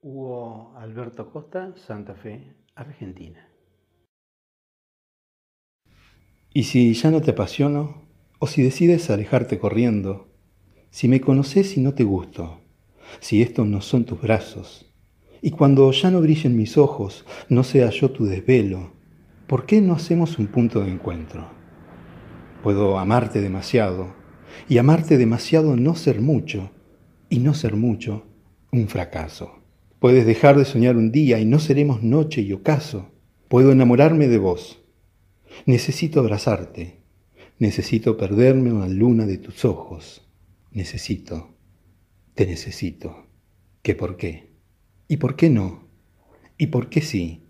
Hugo Alberto Costa, Santa Fe, Argentina. Y si ya no te apasiono, o si decides alejarte corriendo, si me conoces y no te gusto, si estos no son tus brazos, y cuando ya no brillen mis ojos, no sea yo tu desvelo, ¿por qué no hacemos un punto de encuentro? Puedo amarte demasiado, y amarte demasiado no ser mucho, y no ser mucho un fracaso. Puedes dejar de soñar un día y no seremos noche y ocaso. Puedo enamorarme de vos. Necesito abrazarte. Necesito perderme en la luna de tus ojos. Necesito. Te necesito. ¿Qué por qué? ¿Y por qué no? ¿Y por qué sí?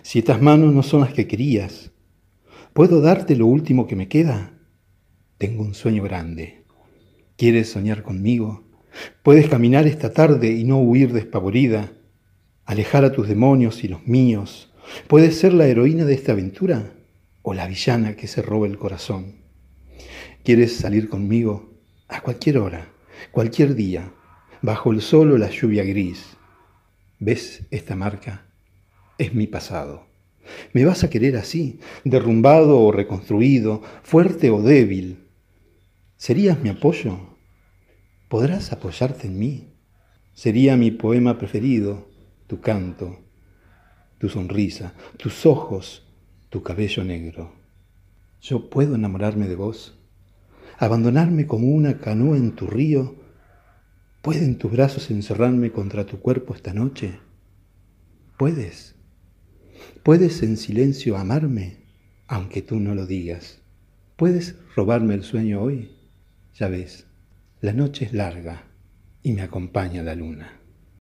Si estas manos no son las que querías, ¿puedo darte lo último que me queda? Tengo un sueño grande. ¿Quieres soñar conmigo? Puedes caminar esta tarde y no huir despavorida, alejar a tus demonios y los míos. Puedes ser la heroína de esta aventura o la villana que se roba el corazón. ¿Quieres salir conmigo? A cualquier hora, cualquier día, bajo el sol o la lluvia gris. ¿Ves esta marca? Es mi pasado. Me vas a querer así, derrumbado o reconstruido, fuerte o débil. ¿Serías mi apoyo? ¿Podrás apoyarte en mí? Sería mi poema preferido, tu canto, tu sonrisa, tus ojos, tu cabello negro. Yo puedo enamorarme de vos, abandonarme como una canoa en tu río. ¿Pueden tus brazos encerrarme contra tu cuerpo esta noche? ¿Puedes? ¿Puedes en silencio amarme, aunque tú no lo digas? ¿Puedes robarme el sueño hoy? Ya ves. La noche es larga y me acompaña la luna.